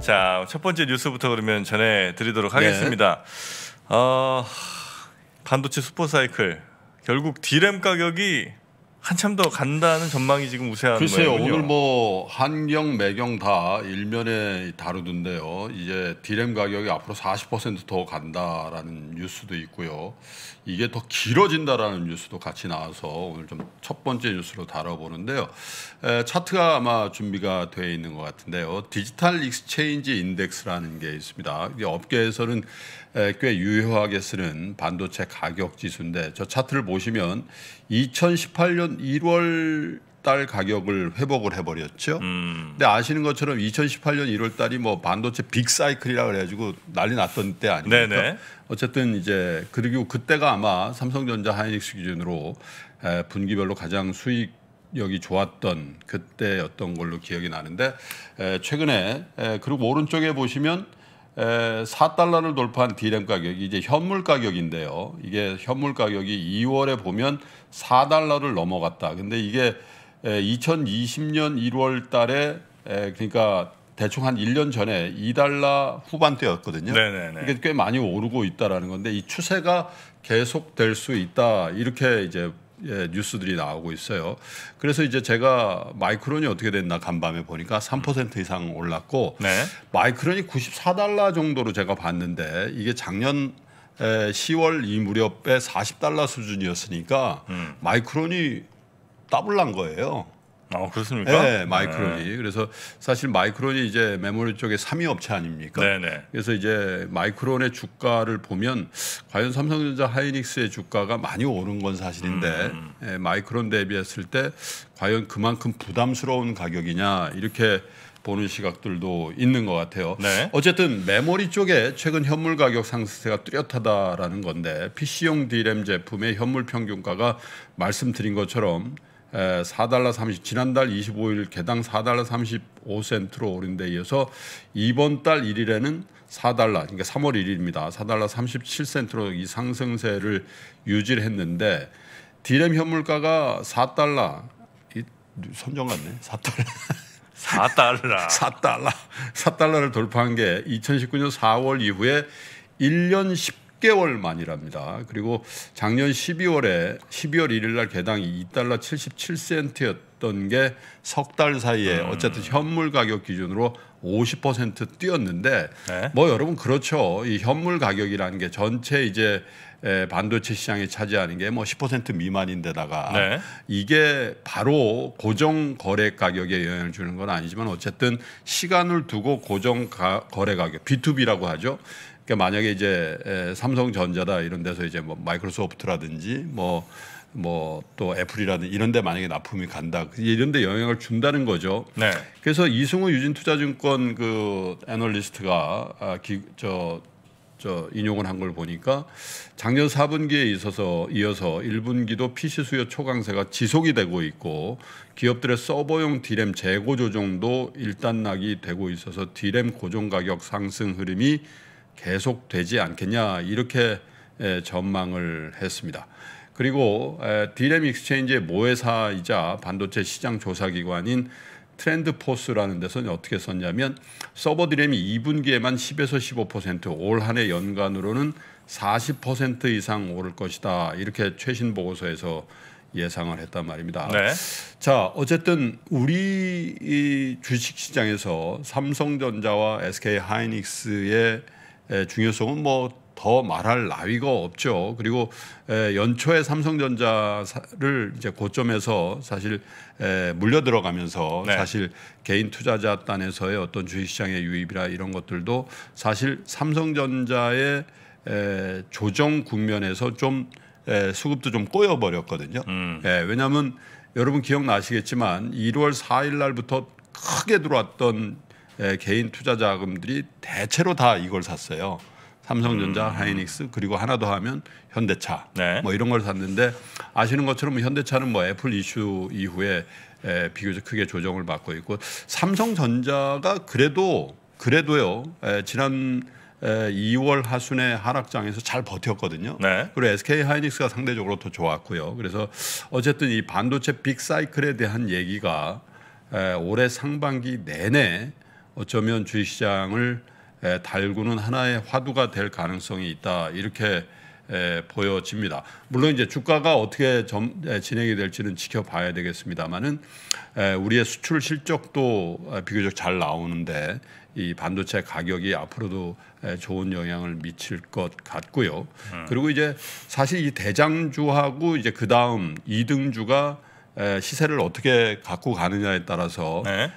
자, 첫 번째 뉴스부터 그러면 전해 드리도록 하겠습니다. 네. 어, 반도체 슈퍼사이클 결국 디램 가격이 한참 더 간다는 전망이 지금 우세한 글쎄요 모양요 오늘 뭐 한경 매경 다 일면에 다루던데요 이제 디램 가격이 앞으로 40%더 간다라는 뉴스도 있고요 이게 더 길어진다라는 뉴스도 같이 나와서 오늘 좀 첫 번째 뉴스로 다뤄보는데요 에, 차트가 아마 준비가 돼 있는 것 같은데요 디지털 익스체인지 인덱스라는 게 있습니다 이게 업계에서는 에, 꽤 유효하게 쓰는 반도체 가격 지수인데 저 차트를 보시면 2018년 1월 달 가격을 회복을 해버렸죠. 음. 근데 아시는 것처럼 2018년 1월 달이 뭐 반도체 빅사이클이라 그래가지고 난리 났던 때 아닙니까? 네네. 네. 어쨌든 이제 그리고 그때가 아마 삼성전자 하이닉스 기준으로 에, 분기별로 가장 수익 여기 좋았던 그때였던 걸로 기억이 나는데 에, 최근에 에, 그리고 오른쪽에 보시면 4달러를 돌파한 디램 가격이 이제 현물 가격인데요. 이게 현물 가격이 2월에 보면 4달러를 넘어갔다. 근데 이게 2020년 1월 달에 그러니까 대충 한 1년 전에 2달러 후반대였거든요. 네네네. 네, 네. 이게 꽤 많이 오르고 있다라는 건데 이 추세가 계속될 수 있다. 이렇게 이제 예, 뉴스들이 나오고 있어요. 그래서 이제 제가 마이크론이 어떻게 됐나 간밤에 보니까 3% 이상 올랐고 네. 마이크론이 94달러 정도로 제가 봤는데 이게 작년 10월 이 무렵에 40달러 수준이었으니까 음. 마이크론이 더블 난 거예요. 아 그렇습니까? 네, 마이크론이. 네. 그래서 사실 마이크론이 이제 메모리 쪽에 3위 업체 아닙니까? 네네. 네. 그래서 이제 마이크론의 주가를 보면 과연 삼성전자 하이닉스의 주가가 많이 오른 건 사실인데 음. 예, 마이크론 대비했을 때 과연 그만큼 부담스러운 가격이냐 이렇게 보는 시각들도 있는 것 같아요. 네. 어쨌든 메모리 쪽에 최근 현물 가격 상승세가 뚜렷하다라는 건데 PC용 DRAM 제품의 현물 평균가가 말씀드린 것처럼 4달러 30 지난달 25일 개당 4달러 35센트로 오른 데 이어서 이번 달 1일에는 4달러 그러니까 3월 1일입니다. 4달러 37센트로 이 상승세를 유지했는데 를 디램 현물가가 4달러 이 선정 같네. 4달러 4달러 4달러 4달러를 돌파한 게 2019년 4월 이후에 1년 10 6개월 만이랍니다. 그리고 작년 12월에 12월 1일 날 개당 2달러 77센트였던 게 석 달 사이에 음. 어쨌든 현물 가격 기준으로 50% 뛰었는데 네? 뭐 여러분 그렇죠. 이 현물 가격이라는 게 전체 이제 에, 반도체 시장에 차지하는 게 뭐 10% 미만인데다가 네. 이게 바로 고정 거래 가격에 영향을 주는 건 아니지만 어쨌든 시간을 두고 고정 가, 거래 가격 B2B라고 하죠. 그러니까 만약에 이제 삼성전자다 이런 데서 이제 뭐 마이크로소프트라든지 뭐 뭐 또 애플이라든 지 이런 데 만약에 납품이 간다 이런 데 영향을 준다는 거죠. 네. 그래서 이승우 유진투자증권 그 애널리스트가 아, 기, 저, 저 인용을 한 걸 보니까 작년 4분기에 있어서 이어서 1분기도 PC 수요 초강세가 지속이 되고 있고 기업들의 서버용 디램 재고 조정도 일단락이 되고 있어서 디램 고정 가격 상승 흐름이 계속되지 않겠냐 이렇게 전망을 했습니다. 그리고 디램 익스체인지의 모회사이자 반도체 시장 조사기관인 트렌드포스라는 데서는 어떻게 썼냐면 서버 디램이 2분기에만 10에서 15%올 한해 연간으로는 40% 이상 오를 것이다 이렇게 최신 보고서에서 예상을 했단 말입니다. 네. 자, 어쨌든 우리 주식 시장에서 삼성전자와 SK 하이닉스의 중요성은 뭐 더 말할 나위가 없죠. 그리고 연초에 삼성전자를 이제 고점에서 사실 물려 들어가면서 네. 사실 개인 투자자 단에서의 어떤 주식시장의 유입이라 이런 것들도 사실 삼성전자의 조정 국면에서 좀 수급도 좀 꼬여 버렸거든요. 음. 예, 왜냐하면 여러분 기억나시겠지만 1월 4일 날부터 크게 들어왔던 예, 개인 투자 자금들이 대체로 다 이걸 샀어요. 삼성전자, 음. 하이닉스 그리고 하나 더 하면 현대차 네. 뭐 이런 걸 샀는데 아시는 것처럼 뭐 현대차는 뭐 애플 이슈 이후에 에, 예, 비교적 크게 조정을 받고 있고 삼성전자가 그래도 그래도요 에, 예, 지난 에, 2월 하순에 하락장에서 잘 버텼거든요. 네. 그리고 SK 하이닉스가 상대적으로 더 좋았고요. 그래서 어쨌든 이 반도체 빅사이클에 대한 얘기가 에, 올해 상반기 내내 어쩌면 주식시장을 달구는 하나의 화두가 될 가능성이 있다 이렇게 보여집니다. 물론 이제 주가가 어떻게 점, 진행이 될지는 지켜봐야 되겠습니다만은 우리의 수출 실적도 비교적 잘 나오는데 이 반도체 가격이 앞으로도 좋은 영향을 미칠 것 같고요. 음. 그리고 이제 사실 이 대장주하고 이제 그 다음 이등주가 시세를 어떻게 갖고 가느냐에 따라서 네.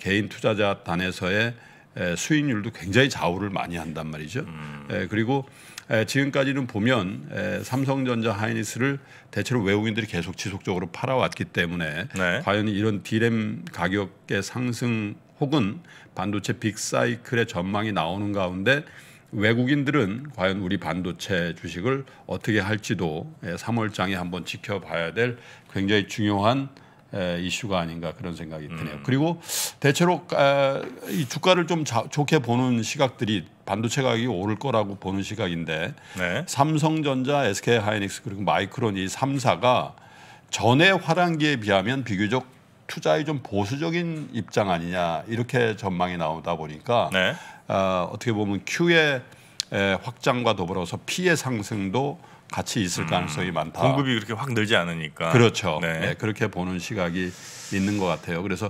개인 투자자 단에서의 에, 수익률도 굉장히 좌우를 많이 한단 말이죠. 음. 그리고 에, 지금까지는 보면 에, 삼성전자 하이니스를 대체로 외국인들이 계속 지속적으로 팔아왔기 때문에 네. 과연 이런 디램 가격의 상승 혹은 반도체 빅사이클의 전망이 나오는 가운데 외국인들은 과연 우리 반도체 주식을 어떻게 할지도 3월장에 예, 한번 지켜봐야 될 굉장히 중요한 이슈가 아닌가 그런 생각이 음. 드네요. 음. 그리고 대체로 아, 이 주가를 좀 좋게 보는 시각들이 반도체 가격이 오를 거라고 보는 시각인데 네. 삼성전자, SK하이닉스 그리고 마이크론 이 3사가 전에 화랑기에 비하면 비교적 투자에 좀 보수적인 입장 아니냐 이렇게 전망이 나오다 보니까 네. 어, 어떻게 보면 Q의 확장과 더불어서 P의 상승도 같이 있을 음, 가능성이 음, 많다. 공급이 그렇게 확 늘지 않으니까. 그렇죠. 네. 네, 그렇게 보는 시각이 있는 것 같아요. 그래서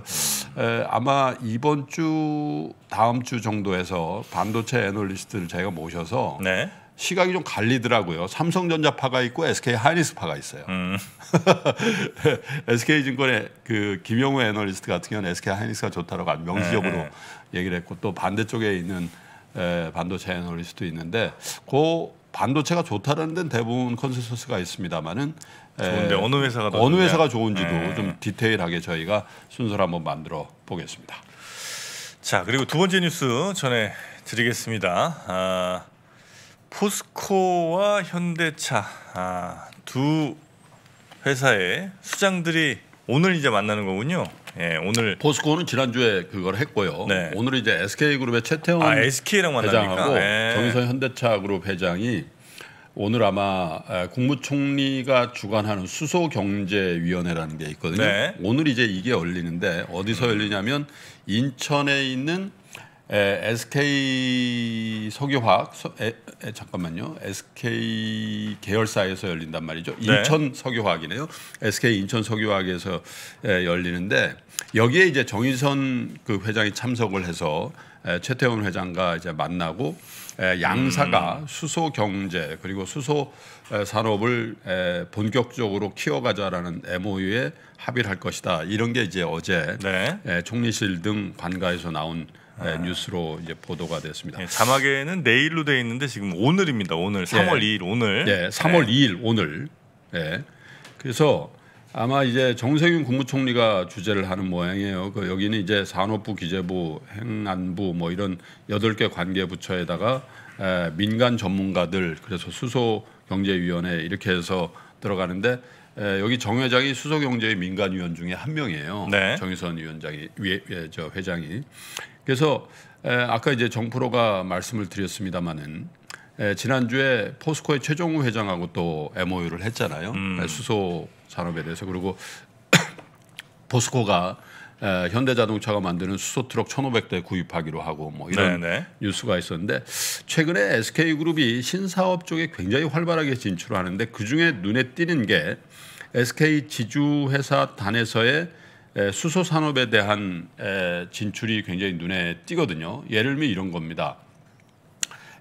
에, 아마 이번 주 다음 주 정도에서 반도체 애널리스트를 저희가 모셔서 네. 시각이 좀 갈리더라고요. 삼성전자파가 있고 SK 하이닉스파가 있어요. 음. SK 증권의 그 김영우 애널리스트 같은 경우는 SK 하이닉스가 좋다라고 명시적으로 네, 네. 얘기를 했고 또 반대쪽에 있는 에, 반도체 애널리스트도 있는데 그 반도체가 좋다라는 데는 대부분 컨센서스가 있습니다마는 좋은데 어느 회사가 더 어느 회사가 좋은지도 네. 좀 디테일하게 저희가 순서를 한번 만들어 보겠습니다. 자 그리고 두 번째 뉴스 전해 드리겠습니다. 아... 포스코와 현대차 아, 두 회사의 수장들이 오늘 이제 만나는 거군요. 예, 오늘 포스코는 지난주에 그걸 했고요. 네. 오늘 이제 SK 그룹의 최태원 아, SK랑 회장하고 네. 정의선 현대차 그룹 회장이 오늘 아마 국무총리가 주관하는 수소경제위원회라는 게 있거든요. 네. 오늘 이제 이게 열리는데 어디서 음. 열리냐면 인천에 있는 에, SK 석유화학 서, 에, 에, 잠깐만요. SK 계열사에서 열린단 말이죠. 네. 인천 네. 석유화학이네요. SK 인천 석유화학에서 에, 열리는데 여기에 이제 정인선 그 회장이 참석을 해서 에, 최태원 회장과 이제 만나고 에, 양사가 음. 수소 경제 그리고 수소 에, 산업을 에, 본격적으로 키워가자라는 MOU에 합의를 할 것이다. 이런 게 이제 어제 네. 에, 총리실 등 관가에서 나온. 네, 아. 뉴스로 이제 보도가 됐습니다. 네, 자막에는 내일로 돼 있는데 지금 오늘입니다. 오늘 3월 예. 네. 2일 오늘. 네, 3월 네. 2일 오늘. 네. 그래서 아마 이제 정세균 국무총리가 주재를 하는 모양이에요. 그 여기는 이제 산업부, 기재부, 행안부 뭐 이런 여덟 개 관계 부처에다가 에, 민간 전문가들 그래서 수소 경제위원회 이렇게 해서 들어가는데 에, 여기 정 회장이 수소 경제의 민간 위원 중에 한 명이에요. 네. 정유선 위원장이 위, 예, 저 회장이 그래서 아까 이제 정프로가 말씀을 드렸습니다마는 지난주에 포스코의 최종우 회장하고 또 MOU를 했잖아요. 음. 수소 산업에 대해서 그리고 포스코가 에, 현대자동차가 만드는 수소 트럭 1,500대 구입하기로 하고 뭐 이런 네네. 네. 뉴스가 있었는데 최근에 SK 그룹이 신사업 쪽에 굉장히 활발하게 진출하는데 그 중에 눈에 띄는 게 SK 지주회사 단에서의 수소 산업에 대한 진출이 굉장히 눈에 띄거든요. 예를 들면 이런 겁니다.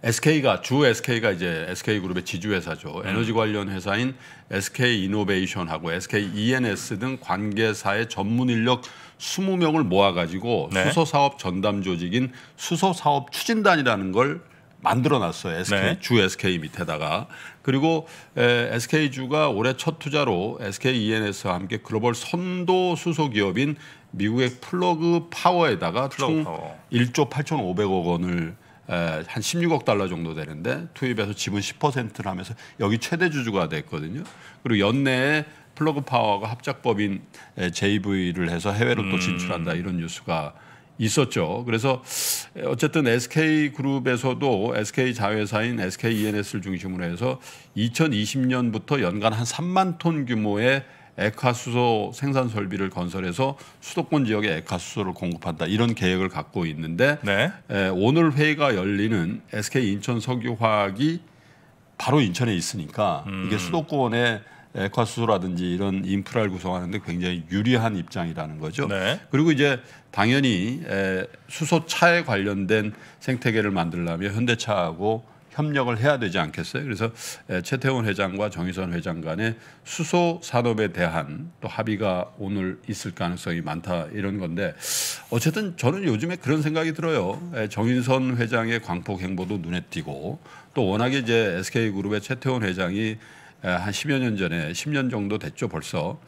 SK가 주 SK가 이제 SK 그룹의 지주 회사죠. 음. 에너지 관련 회사인 SK 이노베이션하고 SK ENS 등 관계사의 전문 인력 20명을 모아 가지고 네. 수소 사업 전담 조직인 수소 사업 추진단이라는 걸 만들어놨어요. SK 네. 주 SK 밑에다가 그리고 에, SK 주가 올해 첫 투자로 SK E&S와 n 함께 글로벌 선도 수소 기업인 미국의 플러그 파워에다가 플러그 총 파워. 1조 8,500억 원을 에, 한 16억 달러 정도 되는데 투입해서 지분 10%를 하면서 여기 최대 주주가 됐거든요. 그리고 연내에 플러그 파워가 합작법인 JV를 해서 해외로 음. 또 진출한다 이런 뉴스가 있었죠. 그래서 어쨌든 SK 그룹에서도 SK 자회사인 SK E&S를 중심으로 해서 2020년부터 연간 한 3만 톤 규모의 액화수소 생산 설비를 건설해서 수도권 지역에 액화수소를 공급한다 이런 계획을 갖고 있는데 네. 에, 오늘 회의가 열리는 SK 인천 석유화학이 바로 인천에 있으니까 음. 이게 수도권에 액화수소라든지 예, 이런 인프라를 구성하는데 굉장히 유리한 입장이라는 거죠. 네. 그리고 이제 당연히 예, 수소차에 관련된 생태계를 만들려면 현대차하고 협력을 해야 되지 않겠어요? 그래서 예, 최태원 회장과 정의선 회장 간의 수소 산업에 대한 또 합의가 오늘 있을 가능성이 많다 이런 건데 어쨌든 저는 요즘에 그런 생각이 들어요. 정인선 회장의 광폭 행보도 눈에 띄고 또 워낙에 이제 SK 그룹의 최태원 회장이 한 10여 년 전에 10년 정도 됐죠 벌써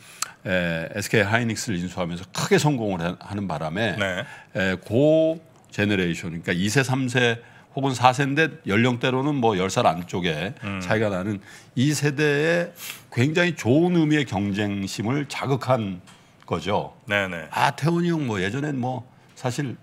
에, SK 하이닉스를 인수하면서 크게 성공을 하는 바람에 네. 에, 고 제너레이션 그러니까 2세 3세 혹은 4세인데 연령대로는 뭐 10살 안쪽에 음. 차이가 나는 이세대에 굉장히 좋은 의미의 경쟁심을 자극한 거죠. 네네. 네. 아 태원이 형 뭐 예전엔 뭐 사실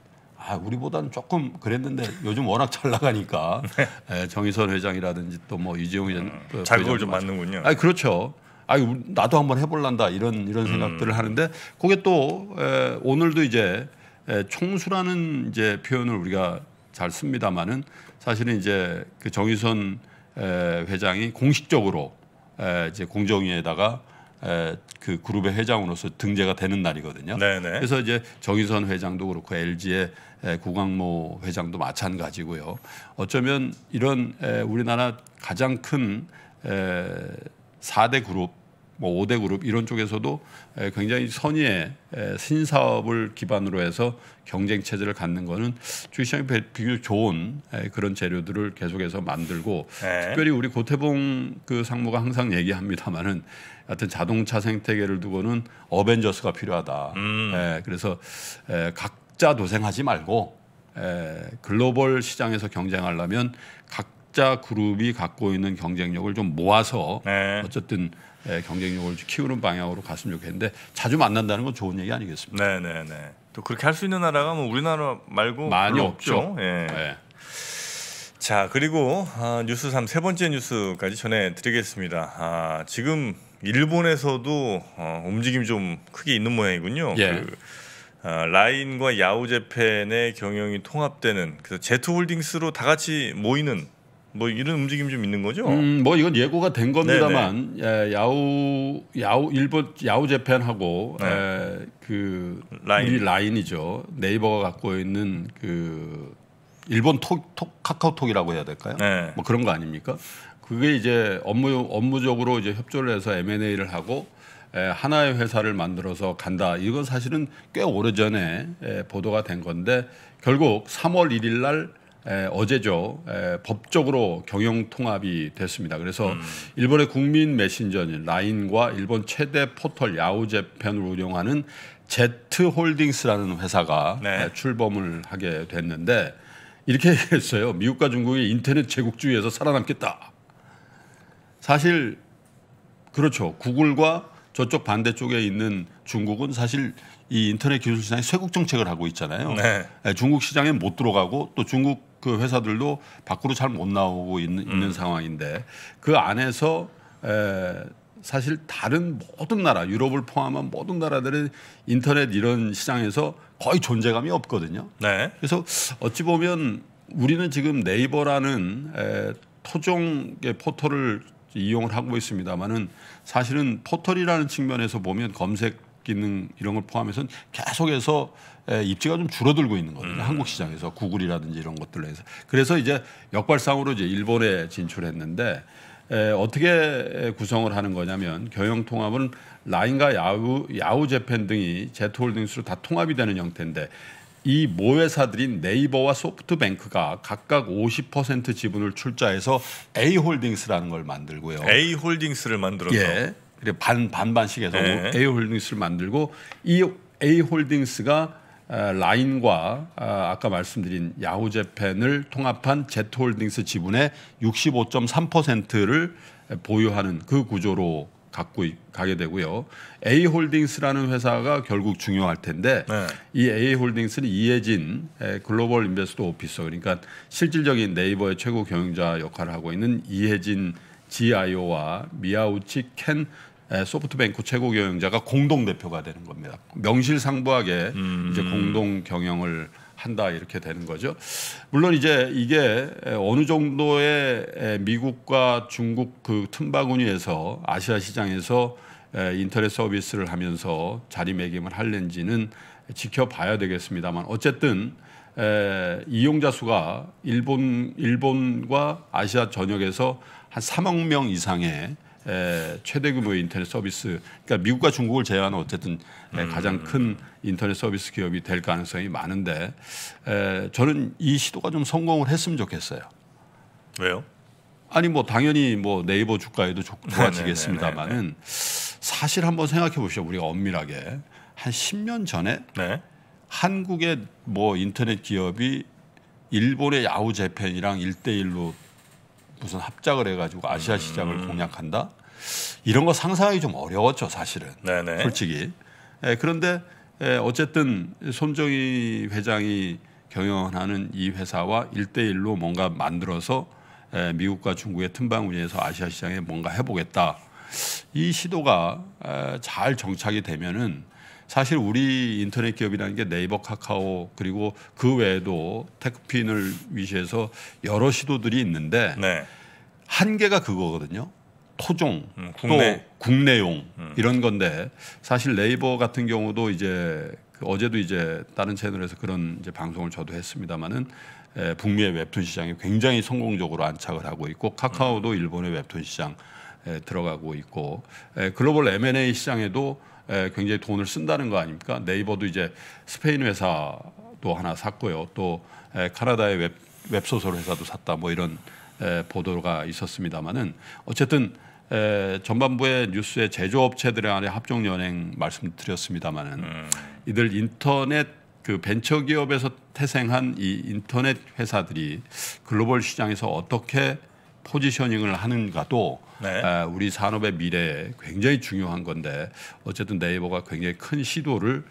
아, 우리보다는 조금 그랬는데 요즘 워낙 잘 나가니까 네. 예, 정의선 회장이라든지 또 뭐 이재용 음, 어, 자극을 좀 맞는군요. 아, 그렇죠. 아, 나도 한번 해볼란다 이런 이런 음. 생각들을 음. 하는데 그게 또 에, 예, 오늘도 이제 에, 예, 총수라는 이제 표현을 우리가 잘 씁니다만은 사실은 이제 그 정의선 에, 회장이 공식적으로 에, 이제 공정위에다가 에, 그 그룹의 회장으로서 등재가 되는 날이거든요. 네네. 그래서 이제 정의선 회장도 그렇고 LG의 에, 구광모 회장도 마찬가지고요. 어쩌면 이런 에, 우리나라 가장 큰 에, 4대 그룹 뭐 5대 그룹 이런 쪽에서도 굉장히 선의의 신사업을 기반으로 해서 경쟁 체제를 갖는 거는 주시장이 비교 좋은 그런 재료들을 계속해서 만들고 네. 특별히 우리 고태봉 그 상무가 항상 얘기합니다만은 하여튼 자동차 생태계를 두고는 어벤져스가 필요하다. 음. 에, 그래서 에, 각자 도생하지 말고 에, 글로벌 시장에서 경쟁하려면 각자 그룹이 갖고 있는 경쟁력을 좀 모아서 네. 어쨌든 예, 경쟁력을 키우는 방향으로 갔으면 좋겠는데 자주 만난다는 건 좋은 얘기 아니겠습니까? 네, 네, 네. 또 그렇게 할 수 있는 나라가 뭐 우리나라 말고 많이 없죠. 없죠. 예. 네. 자 그리고 아, 뉴스 3세 번째 뉴스까지 전해드리겠습니다. 아, 지금 일본에서도 어, 움직임이 좀 크게 있는 모양이군요. 예. 그, 아, 라인과 야후 재팬의 경영이 통합되는 그래서 제트홀딩스로 다 같이 모이는 뭐 이런 움직임 좀 있는 거죠? 음, 뭐 이건 예고가 된 겁니다만 네, 네. 예, 야우 야우 일본 야우 재팬하고 네. 에, 예, 그 라인. 우리 라인이죠 네이버가 갖고 있는 그 일본 톡, 톡 카카오톡이라고 해야 될까요? 네. 뭐 그런 거 아닙니까? 그게 이제 업무 업무적으로 이제 협조를 해서 M&A를 하고 에, 예, 하나의 회사를 만들어서 간다. 이건 사실은 꽤 오래 전에 예, 보도가 된 건데 결국 3월 1일 날 에, 어제죠 에, 법적으로 경영 통합이 됐습니다. 그래서 음. 일본의 국민 메신저인 라인과 일본 최대 포털 야후재팬을 운영하는 제트홀딩스라는 회사가 네. 출범을 하게 됐는데 이렇게 했어요. 미국과 중국이 인터넷 제국주의에서 살아남겠다. 사실 그렇죠. 구글과 저쪽 반대쪽에 있는 중국은 사실 이 인터넷 기술 시장에 쇄국 정책을 하고 있잖아요. 네. 중국 시장에 못 들어가고 또 중국 그 회사들도 밖으로 잘 못 나오고 있는, 음. 있는, 상황인데 그 안에서 에, 사실 다른 모든 나라 유럽을 포함한 모든 나라들은 인터넷 이런 시장에서 거의 존재감이 없거든요. 네. 그래서 어찌 보면 우리는 지금 네이버라는 에, 토종의 포털을 이용을 하고 있습니다만은 사실은 포털이라는 측면에서 보면 검색 기능 이런 걸 포함해서 계속해서 입지가 좀 줄어들고 있는 거거든요. 음. 한국 시장에서 구글이라든지 이런 것들로 해서 그래서 이제 역발상으로 이제 일본에 진출했는데 에, 어떻게 구성을 하는 거냐면 경영 통합은 라인과 야후, 야후 재팬 등이 제트홀딩스로 다 통합이 되는 형태인데 이 모회사들인 네이버와 소프트뱅크가 각각 50% 지분을 출자해서 A홀딩스라는 걸 만들고요. A홀딩스를 만들어서 예. 그렇게반 반반씩 해서 뭐 네. A홀딩스를 만들고 이 A홀딩스가 어, 라인과 어, 아까 말씀드린 야후재팬을 통합한 제트홀딩스 지분의 65.3%를 보유하는 그 구조로 갖고 가게 되고요. A홀딩스라는 회사가 결국 중요할 텐데 네. 이 A홀딩스는 이해진 글로벌 인베스트 오피서 그러니까 실질적인 네이버의 최고 경영자 역할을 하고 있는 이해진 GIO와 미아우치켄 예, 소프트뱅크 최고 경영자가 공동 대표가 되는 겁니다. 명실상부하게 음. 이제 공동 경영을 한다 이렇게 되는 거죠. 물론 이제 이게 어느 정도의 미국과 중국 그 틈바구니에서 아시아 시장에서 인터넷 서비스를 하면서 자리매김을 할는지는 지켜봐야 되겠습니다만 어쨌든 에, 이용자 수가 일본 일본과 아시아 전역에서 한 3억 명 이상의 에, 예, 최대 규모의 인터넷 서비스, 그러니까 미국과 중국을 제외한 어쨌든 에, 예, 음. 가장 큰 인터넷 서비스 기업이 될 가능성이 많은데 에, 예, 저는 이 시도가 좀 성공을 했으면 좋겠어요. 왜요? 아니 뭐 당연히 뭐 네이버 주가에도 조, 네, 좋아지겠습니다만은 네, 네, 사실 한번 생각해 보시죠. 우리가 엄밀하게 한 10년 전에 네. 한국의 뭐 인터넷 기업이 일본의 야후 재팬이랑 일대일로 무슨 합작을 해가지고 아시아 시장을 음. 공략한다 이런 거 상상하기 좀 어려웠죠 사실은 네네. 솔직히 에, 예, 그런데 에, 예, 어쨌든 손정희 회장이 경영하는 이 회사와 1대1로 뭔가 만들어서 에, 예, 미국과 중국의 틈방 운영에서 아시아 시장에 뭔가 해보겠다 이 시도가 에, 잘 정착이 되면은 사실 우리 인터넷 기업이라는 게 네이버, 카카오 그리고 그 외에도 테크핀을 위시해서 여러 시도들이 있는데 네. 한계가 그거거든요. 토종 음, 국내. 또 국내용 음. 이런 건데 사실 네이버 같은 경우도 이제 그 어제도 이제 다른 채널에서 그런 이제 방송을 저도 했습니다마는 에, 북미의 웹툰 시장이 굉장히 성공적으로 안착을 하고 있고 카카오도 음. 일본의 웹툰 시장 에, 들어가고 있고 에, 글로벌 M&A 시장에도 예, 굉장히 돈을 쓴다는 거 아닙니까? 네이버도 이제 스페인 회사도 하나 샀고요. 또 예, 카나다의 웹, 웹소설 회사도 샀다 뭐 이런 예, 보도가 있었습니다마는 어쨌든 에, 전반부의 뉴스에 제조업체들 안에 합종연행 말씀드렸습니다마는 음. 이들 인터넷 그 벤처기업에서 태생한 이 인터넷 회사들이 글로벌 시장에서 어떻게 포지셔닝을 하는가도 네. 우리 산업의 미래에 굉장히 중요한 건데 어쨌든 네이버가 굉장히 큰 시도를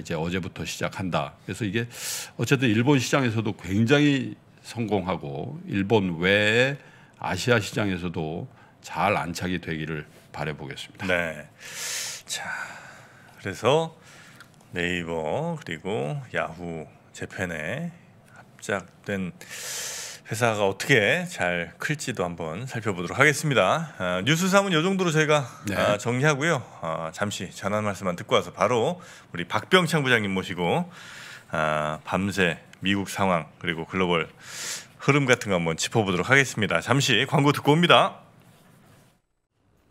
이제 어제부터 시작한다. 그래서 이게 어쨌든 일본 시장에서도 굉장히 성공하고 일본 외에 아시아 시장에서도 잘 안착이 되기를 바라보겠습니다 네. 자, 그래서 네이버 그리고 야후 재팬에 합작된 회사가 어떻게 잘 클지도 한번 살펴보도록 하겠습니다. 아, 뉴스 삼은 요 정도로 저희가 네. 아, 정리하고요. 아, 잠시 전한 말씀만 듣고 와서 바로 우리 박병창 부장님 모시고 아, 밤새 미국 상황 그리고 글로벌 흐름 같은 거 한번 짚어보도록 하겠습니다. 잠시 광고 듣고 옵니다.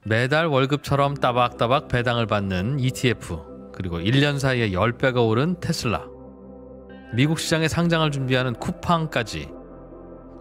매달 월급처럼 따박따박 배당을 받는 ETF 그리고 1년 사이에 10배가 오른 테슬라 미국 시장에 상장을 준비하는 쿠팡까지